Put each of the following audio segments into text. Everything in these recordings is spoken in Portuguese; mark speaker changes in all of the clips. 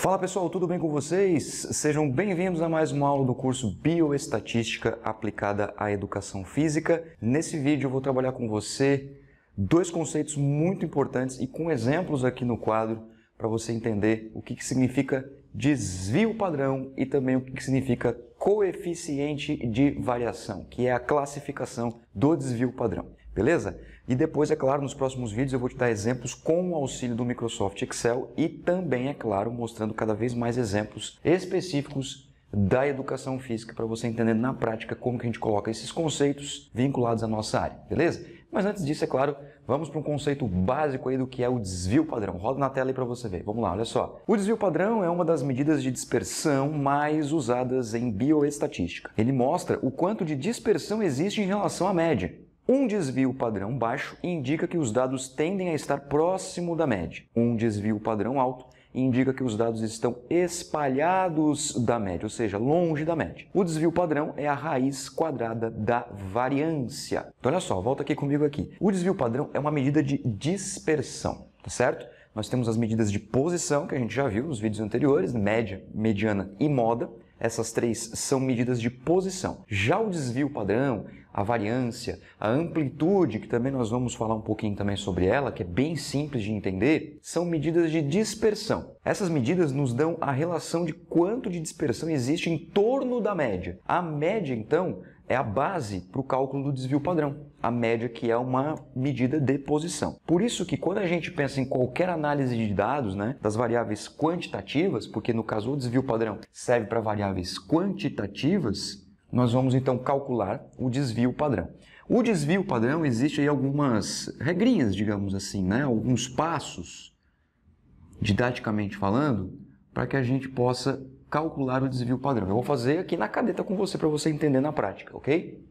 Speaker 1: Fala pessoal, tudo bem com vocês? Sejam bem-vindos a mais uma aula do curso Bioestatística aplicada à Educação Física. Nesse vídeo eu vou trabalhar com você dois conceitos muito importantes e com exemplos aqui no quadro para você entender o que, que significa desvio padrão e também o que, que significa coeficiente de variação, que é a classificação do desvio padrão. Beleza? E depois, é claro, nos próximos vídeos eu vou te dar exemplos com o auxílio do Microsoft Excel e também, é claro, mostrando cada vez mais exemplos específicos da educação física para você entender na prática como que a gente coloca esses conceitos vinculados à nossa área, beleza? Mas antes disso, é claro, vamos para um conceito básico aí do que é o desvio padrão. Roda na tela aí para você ver. Vamos lá, olha só. O desvio padrão é uma das medidas de dispersão mais usadas em bioestatística. Ele mostra o quanto de dispersão existe em relação à média. Um desvio padrão baixo indica que os dados tendem a estar próximo da média. Um desvio padrão alto indica que os dados estão espalhados da média, ou seja, longe da média. O desvio padrão é a raiz quadrada da variância. Então, olha só, volta aqui comigo aqui. O desvio padrão é uma medida de dispersão, tá certo? Nós temos as medidas de posição, que a gente já viu nos vídeos anteriores, média, mediana e moda. Essas três são medidas de posição. Já o desvio padrão a variância, a amplitude, que também nós vamos falar um pouquinho também sobre ela, que é bem simples de entender, são medidas de dispersão. Essas medidas nos dão a relação de quanto de dispersão existe em torno da média. A média, então, é a base para o cálculo do desvio padrão, a média que é uma medida de posição. Por isso que quando a gente pensa em qualquer análise de dados, né, das variáveis quantitativas, porque no caso o desvio padrão serve para variáveis quantitativas, nós vamos então calcular o desvio padrão. O desvio padrão existe aí algumas regrinhas, digamos assim, né? alguns passos, didaticamente falando, para que a gente possa calcular o desvio padrão. Eu vou fazer aqui na cadeta com você para você entender na prática, ok?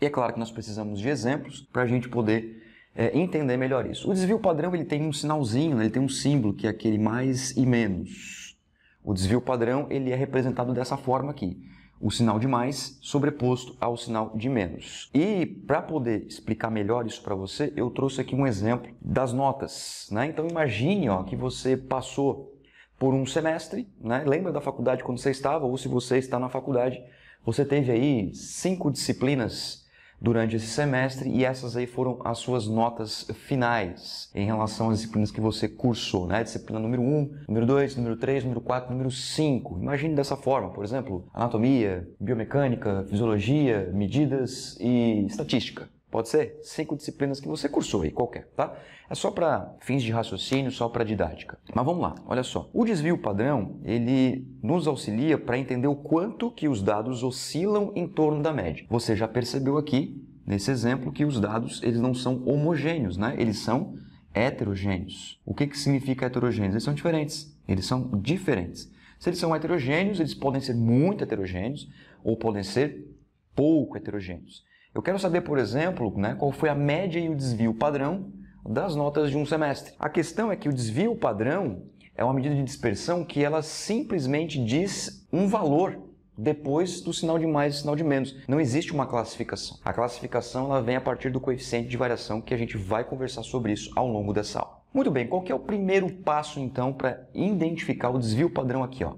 Speaker 1: E é claro que nós precisamos de exemplos para a gente poder é, entender melhor isso. O desvio padrão ele tem um sinalzinho, né? ele tem um símbolo que é aquele mais e menos. O desvio padrão ele é representado dessa forma aqui o sinal de mais sobreposto ao sinal de menos. E para poder explicar melhor isso para você, eu trouxe aqui um exemplo das notas. Né? Então imagine ó, que você passou por um semestre, né? lembra da faculdade quando você estava, ou se você está na faculdade, você teve aí cinco disciplinas durante esse semestre e essas aí foram as suas notas finais em relação às disciplinas que você cursou, né? Disciplina número 1, número 2, número 3, número 4, número 5. Imagine dessa forma, por exemplo, anatomia, biomecânica, fisiologia, medidas e estatística. Pode ser? Cinco disciplinas que você cursou aí, qualquer, tá? É só para fins de raciocínio, só para didática. Mas vamos lá, olha só. O desvio padrão, ele nos auxilia para entender o quanto que os dados oscilam em torno da média. Você já percebeu aqui, nesse exemplo, que os dados, eles não são homogêneos, né? Eles são heterogêneos. O que, que significa heterogêneos? Eles são diferentes. Eles são diferentes. Se eles são heterogêneos, eles podem ser muito heterogêneos ou podem ser pouco heterogêneos. Eu quero saber, por exemplo, né, qual foi a média e o desvio padrão das notas de um semestre. A questão é que o desvio padrão é uma medida de dispersão que ela simplesmente diz um valor depois do sinal de mais e sinal de menos. Não existe uma classificação. A classificação ela vem a partir do coeficiente de variação que a gente vai conversar sobre isso ao longo dessa aula. Muito bem, qual é o primeiro passo então para identificar o desvio padrão aqui? Ó?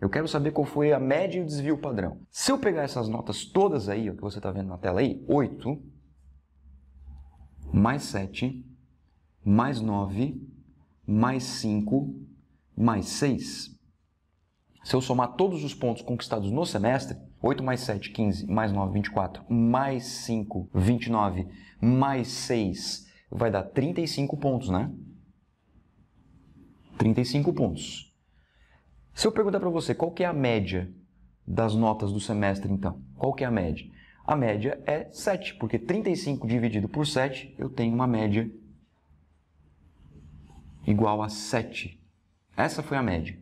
Speaker 1: Eu quero saber qual foi a média e o desvio padrão. Se eu pegar essas notas todas aí, ó, que você está vendo na tela aí, 8, mais 7, mais 9, mais 5, mais 6. Se eu somar todos os pontos conquistados no semestre, 8 mais 7, 15, mais 9, 24, mais 5, 29, mais 6, vai dar 35 pontos, né? 35 pontos. Se eu perguntar para você qual que é a média das notas do semestre, então, qual que é a média? A média é 7, porque 35 dividido por 7, eu tenho uma média igual a 7. Essa foi a média.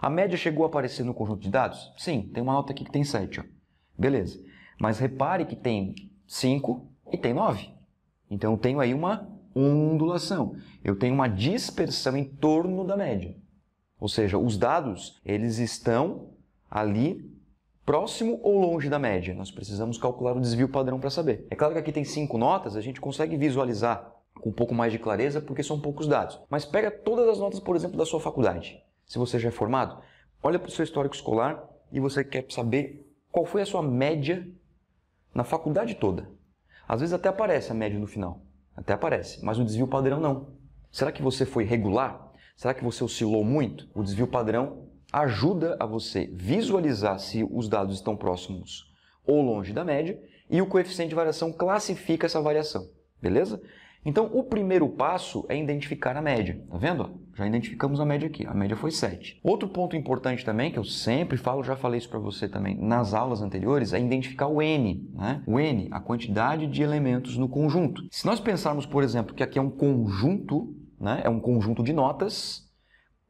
Speaker 1: A média chegou a aparecer no conjunto de dados? Sim, tem uma nota aqui que tem 7. Ó. Beleza. Mas repare que tem 5 e tem 9. Então eu tenho aí uma ondulação. Eu tenho uma dispersão em torno da média. Ou seja, os dados, eles estão ali próximo ou longe da média. Nós precisamos calcular o desvio padrão para saber. É claro que aqui tem cinco notas, a gente consegue visualizar com um pouco mais de clareza porque são poucos dados. Mas pega todas as notas, por exemplo, da sua faculdade. Se você já é formado, olha para o seu histórico escolar e você quer saber qual foi a sua média na faculdade toda. Às vezes até aparece a média no final, até aparece, mas o desvio padrão não. Será que você foi regular? Será que você oscilou muito? O desvio padrão ajuda a você visualizar se os dados estão próximos ou longe da média e o coeficiente de variação classifica essa variação, beleza? Então, o primeiro passo é identificar a média, tá vendo? Já identificamos a média aqui, a média foi 7. Outro ponto importante também, que eu sempre falo, já falei isso para você também nas aulas anteriores, é identificar o N, né? O N, a quantidade de elementos no conjunto. Se nós pensarmos, por exemplo, que aqui é um conjunto né? é um conjunto de notas.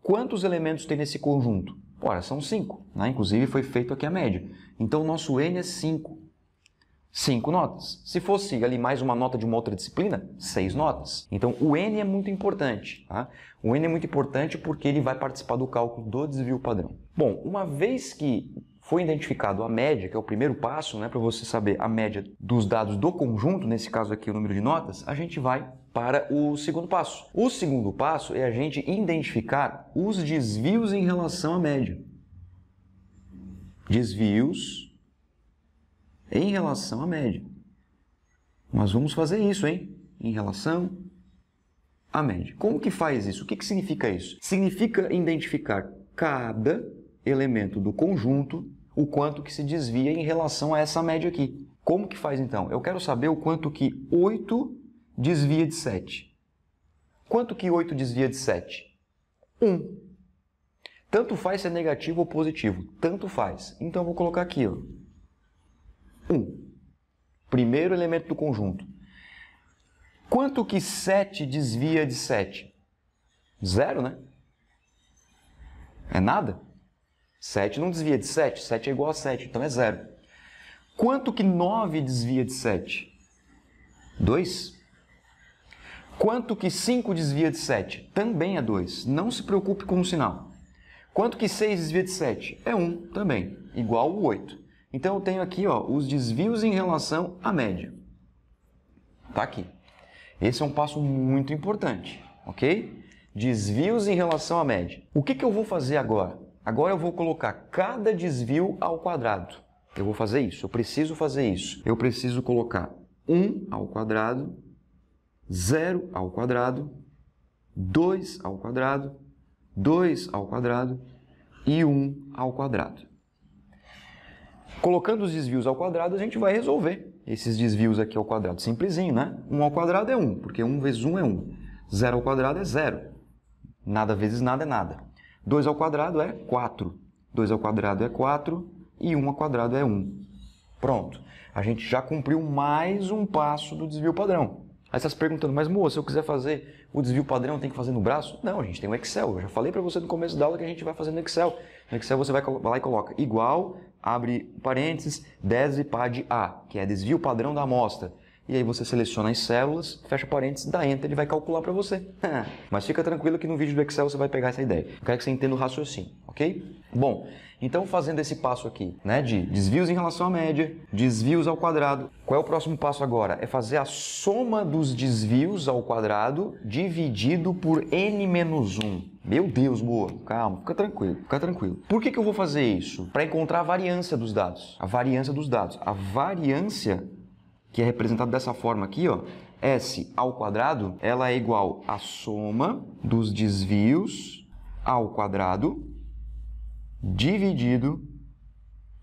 Speaker 1: Quantos elementos tem nesse conjunto? Ora, são cinco. né? inclusive foi feito aqui a média. Então o nosso N é 5. cinco notas. Se fosse ali mais uma nota de uma outra disciplina, seis notas. Então o N é muito importante. Tá? O N é muito importante porque ele vai participar do cálculo do desvio padrão. Bom, uma vez que foi identificado a média, que é o primeiro passo né, para você saber a média dos dados do conjunto, nesse caso aqui o número de notas, a gente vai para o segundo passo. O segundo passo é a gente identificar os desvios em relação à média. Desvios em relação à média. Nós vamos fazer isso, hein? Em relação à média. Como que faz isso? O que, que significa isso? Significa identificar cada elemento do conjunto o quanto que se desvia em relação a essa média aqui. Como que faz então? Eu quero saber o quanto que 8 desvia de 7. Quanto que 8 desvia de 7? 1. Tanto faz se é negativo ou positivo. Tanto faz. Então, vou colocar aqui. Ó. 1. Primeiro elemento do conjunto. Quanto que 7 desvia de 7? Zero, né? É nada. 7 não desvia de 7. 7 é igual a 7, então é zero. Quanto que 9 desvia de 7? 2. 2. Quanto que 5 desvia de 7? Também é 2. Não se preocupe com o sinal. Quanto que 6 desvia de 7? É 1 um, também, igual o 8. Então eu tenho aqui ó, os desvios em relação à média. Está aqui. Esse é um passo muito importante, ok? Desvios em relação à média. O que, que eu vou fazer agora? Agora eu vou colocar cada desvio ao quadrado. Eu vou fazer isso, eu preciso fazer isso. Eu preciso colocar 1 ao quadrado 0 ao quadrado, 2 ao quadrado, 2 ao quadrado e 1 ao quadrado. Colocando os desvios ao quadrado, a gente vai resolver esses desvios aqui ao quadrado. Simplesinho, né? 1 ao quadrado é 1, porque 1 vezes 1 é 1. 0 ao quadrado é 0. Nada vezes nada é nada. 2 ao quadrado é 4. 2 ao quadrado é 4 e 1 ao quadrado é 1. Pronto. A gente já cumpriu mais um passo do desvio padrão. Aí você está se perguntando, mas moço se eu quiser fazer o desvio padrão, tem que fazer no braço? Não, a gente tem o um Excel. Eu já falei para você no começo da aula que a gente vai fazer no Excel. No Excel você vai lá e coloca igual, abre parênteses, 10 pad A, que é desvio padrão da amostra e aí você seleciona as células, fecha parênteses, dá enter, ele vai calcular para você. Mas fica tranquilo que no vídeo do Excel você vai pegar essa ideia. Eu quero que você entenda o raciocínio, ok? Bom, então fazendo esse passo aqui, né, de desvios em relação à média, desvios ao quadrado, qual é o próximo passo agora? É fazer a soma dos desvios ao quadrado dividido por n menos 1. Meu Deus, boa. Calma, fica tranquilo, fica tranquilo. Por que, que eu vou fazer isso? Para encontrar a variância dos dados. A variância dos dados. A variância que é representado dessa forma aqui, ó, S ao quadrado, ela é igual à soma dos desvios ao quadrado dividido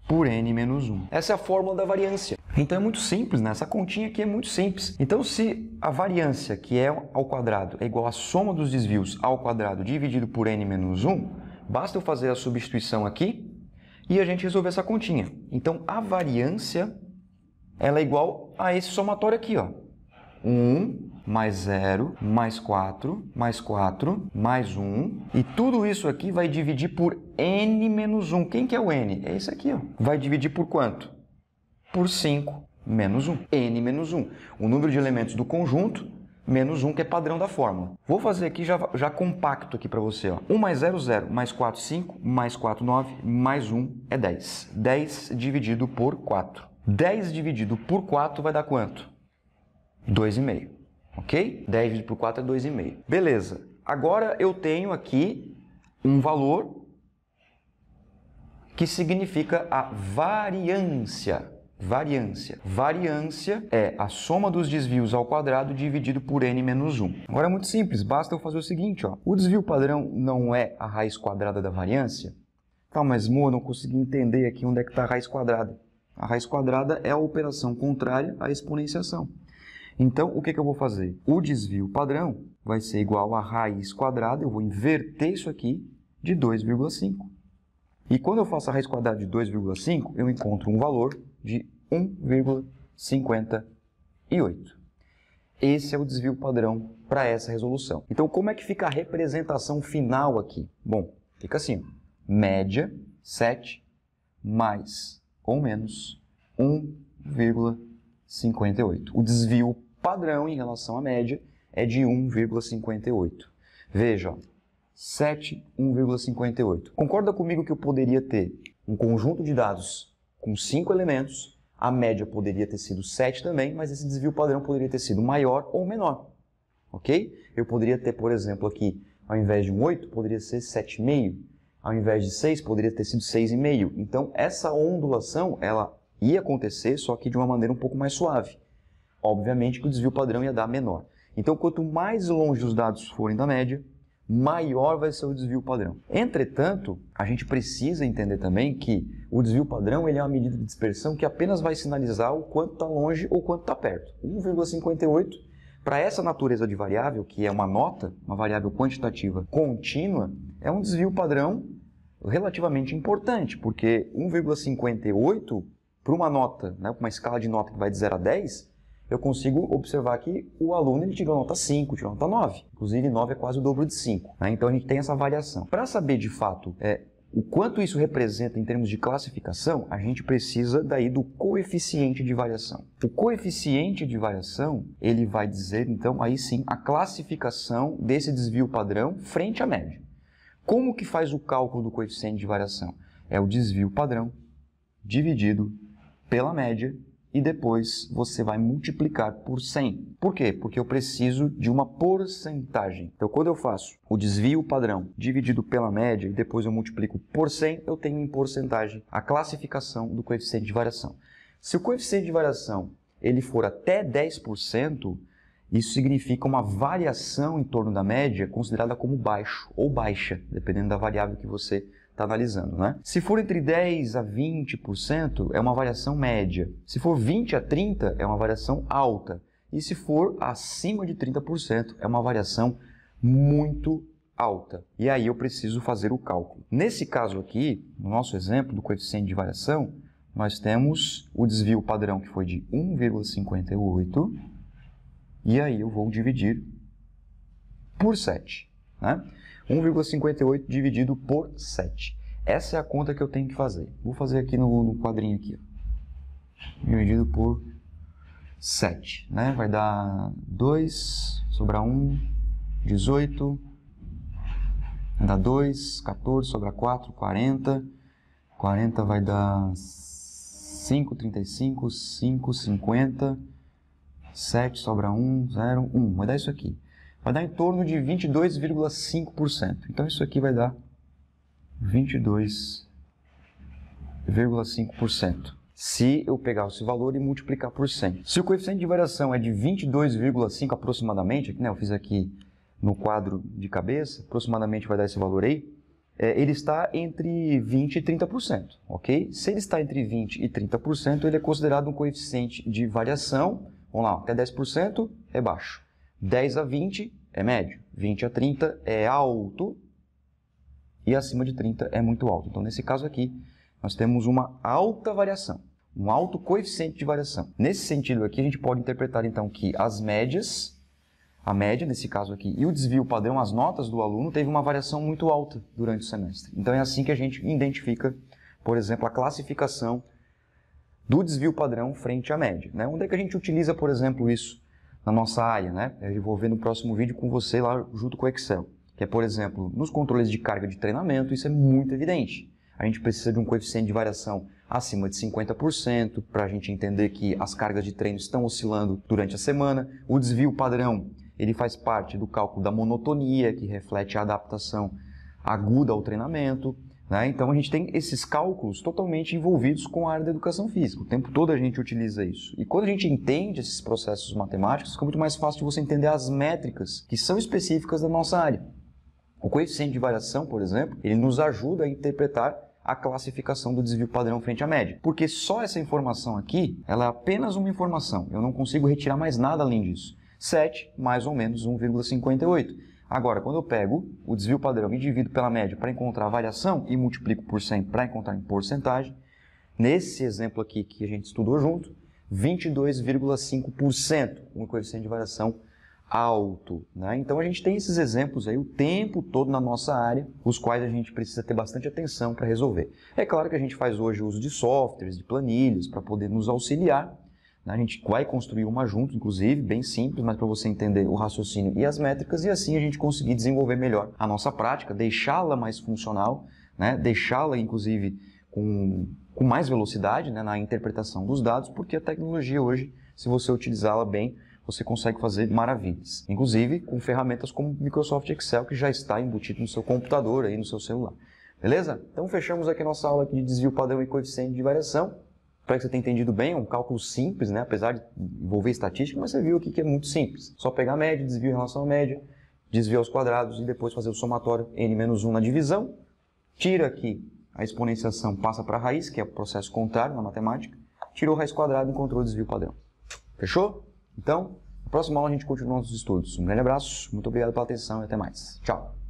Speaker 1: por n menos 1. Essa é a fórmula da variância. Então é muito simples, né? Essa continha aqui é muito simples. Então se a variância, que é ao quadrado, é igual à soma dos desvios ao quadrado dividido por n menos 1, basta eu fazer a substituição aqui e a gente resolver essa continha. Então a variância ela é igual a esse somatório aqui, ó. 1 mais 0, mais 4, mais 4, mais 1. E tudo isso aqui vai dividir por n menos 1. Quem que é o n? É esse aqui, ó. Vai dividir por quanto? Por 5 menos 1. n menos 1. O número de elementos do conjunto menos 1, que é padrão da fórmula. Vou fazer aqui já, já compacto aqui para você. Ó. 1 mais 0, 0, mais 4, 5, mais 4, 9, mais 1 é 10. 10 dividido por 4. 10 dividido por 4 vai dar quanto? 2,5. Ok? 10 dividido por 4 é 2,5. Beleza. Agora eu tenho aqui um valor que significa a variância. Variância. Variância é a soma dos desvios ao quadrado dividido por n menos 1. Agora é muito simples, basta eu fazer o seguinte, ó. o desvio padrão não é a raiz quadrada da variância? Tá, mas Mo, não consegui entender aqui onde é que está a raiz quadrada. A raiz quadrada é a operação contrária à exponenciação. Então, o que, que eu vou fazer? O desvio padrão vai ser igual à raiz quadrada, eu vou inverter isso aqui, de 2,5. E quando eu faço a raiz quadrada de 2,5, eu encontro um valor de 1,58. Esse é o desvio padrão para essa resolução. Então, como é que fica a representação final aqui? Bom, fica assim, média 7 mais ou menos 1,58. O desvio padrão em relação à média é de 1,58. Veja, 7, 1,58. Concorda comigo que eu poderia ter um conjunto de dados com 5 elementos, a média poderia ter sido 7 também, mas esse desvio padrão poderia ter sido maior ou menor, ok? Eu poderia ter, por exemplo, aqui, ao invés de um 8, poderia ser 7,5 ao invés de 6, poderia ter sido 6,5. Então, essa ondulação, ela ia acontecer, só que de uma maneira um pouco mais suave. Obviamente que o desvio padrão ia dar menor. Então, quanto mais longe os dados forem da média, maior vai ser o desvio padrão. Entretanto, a gente precisa entender também que o desvio padrão ele é uma medida de dispersão que apenas vai sinalizar o quanto está longe ou quanto está perto. 1,58 para essa natureza de variável, que é uma nota, uma variável quantitativa contínua, é um desvio padrão relativamente importante, porque 1,58 para uma nota, né, uma escala de nota que vai de 0 a 10, eu consigo observar que o aluno ele tirou nota 5, tirou nota 9. Inclusive, 9 é quase o dobro de 5. Né? Então, a gente tem essa variação. Para saber, de fato, é, o quanto isso representa em termos de classificação, a gente precisa daí do coeficiente de variação. O coeficiente de variação, ele vai dizer, então, aí sim, a classificação desse desvio padrão frente à média. Como que faz o cálculo do coeficiente de variação? É o desvio padrão dividido pela média e depois você vai multiplicar por 100. Por quê? Porque eu preciso de uma porcentagem. Então, quando eu faço o desvio padrão dividido pela média e depois eu multiplico por 100, eu tenho em porcentagem a classificação do coeficiente de variação. Se o coeficiente de variação ele for até 10%, isso significa uma variação em torno da média considerada como baixo ou baixa, dependendo da variável que você está analisando, né? Se for entre 10 a 20%, é uma variação média. Se for 20 a 30, é uma variação alta. E se for acima de 30%, é uma variação muito alta. E aí eu preciso fazer o cálculo. Nesse caso aqui, no nosso exemplo do coeficiente de variação, nós temos o desvio padrão que foi de 1,58 e aí eu vou dividir por 7. Né? 1,58 dividido por 7. Essa é a conta que eu tenho que fazer. Vou fazer aqui no, no quadrinho aqui. Dividido por 7. Né? Vai dar 2, sobra 1, 18. Vai dar 2, 14, sobra 4, 40. 40 vai dar 5, 35, 5, 50. 7, sobra 1, 0, 1. Vai dar isso aqui vai dar em torno de 22,5%. Então isso aqui vai dar 22,5%. Se eu pegar esse valor e multiplicar por 100. Se o coeficiente de variação é de 22,5 aproximadamente, né, eu fiz aqui no quadro de cabeça, aproximadamente vai dar esse valor aí, é, ele está entre 20% e 30%, ok? Se ele está entre 20% e 30%, ele é considerado um coeficiente de variação, vamos lá, até 10% é baixo. 10 a 20 é médio, 20 a 30 é alto e acima de 30 é muito alto. Então, nesse caso aqui, nós temos uma alta variação, um alto coeficiente de variação. Nesse sentido aqui, a gente pode interpretar então que as médias, a média nesse caso aqui, e o desvio padrão, as notas do aluno, teve uma variação muito alta durante o semestre. Então, é assim que a gente identifica, por exemplo, a classificação do desvio padrão frente à média. Né? Onde é que a gente utiliza, por exemplo, isso? na nossa área, né? É, Eu vou ver no próximo vídeo com você lá junto com o Excel. Que é, por exemplo, nos controles de carga de treinamento, isso é muito evidente. A gente precisa de um coeficiente de variação acima de 50% para a gente entender que as cargas de treino estão oscilando durante a semana. O desvio padrão, ele faz parte do cálculo da monotonia, que reflete a adaptação aguda ao treinamento. Né? Então a gente tem esses cálculos totalmente envolvidos com a área da educação física. O tempo todo a gente utiliza isso. E quando a gente entende esses processos matemáticos, fica muito mais fácil de você entender as métricas que são específicas da nossa área. O coeficiente de variação, por exemplo, ele nos ajuda a interpretar a classificação do desvio padrão frente à média. Porque só essa informação aqui, ela é apenas uma informação. Eu não consigo retirar mais nada além disso. 7 mais ou menos 1,58. Agora, quando eu pego o desvio padrão e divido pela média para encontrar a variação e multiplico por 100 para encontrar em porcentagem, nesse exemplo aqui que a gente estudou junto, 22,5%, um coeficiente de variação alto. Né? Então a gente tem esses exemplos aí o tempo todo na nossa área, os quais a gente precisa ter bastante atenção para resolver. É claro que a gente faz hoje uso de softwares, de planilhas, para poder nos auxiliar, né? A gente vai construir uma junto, inclusive, bem simples, mas para você entender o raciocínio e as métricas, e assim a gente conseguir desenvolver melhor a nossa prática, deixá-la mais funcional, né? deixá-la, inclusive, com, com mais velocidade né? na interpretação dos dados, porque a tecnologia hoje, se você utilizá-la bem, você consegue fazer maravilhas. Inclusive com ferramentas como Microsoft Excel, que já está embutido no seu computador, aí no seu celular. Beleza? Então fechamos aqui nossa aula de desvio padrão e coeficiente de variação. Espero que você tenha entendido bem, é um cálculo simples, né? apesar de envolver estatística, mas você viu aqui que é muito simples. Só pegar a média, desvio em relação à média, desvio aos quadrados e depois fazer o somatório n-1 na divisão, tira aqui a exponenciação, passa para a raiz, que é o processo contrário na matemática, tirou a raiz quadrada e encontrou o desvio padrão. Fechou? Então, na próxima aula a gente continua nossos estudos. Um grande abraço, muito obrigado pela atenção e até mais. Tchau!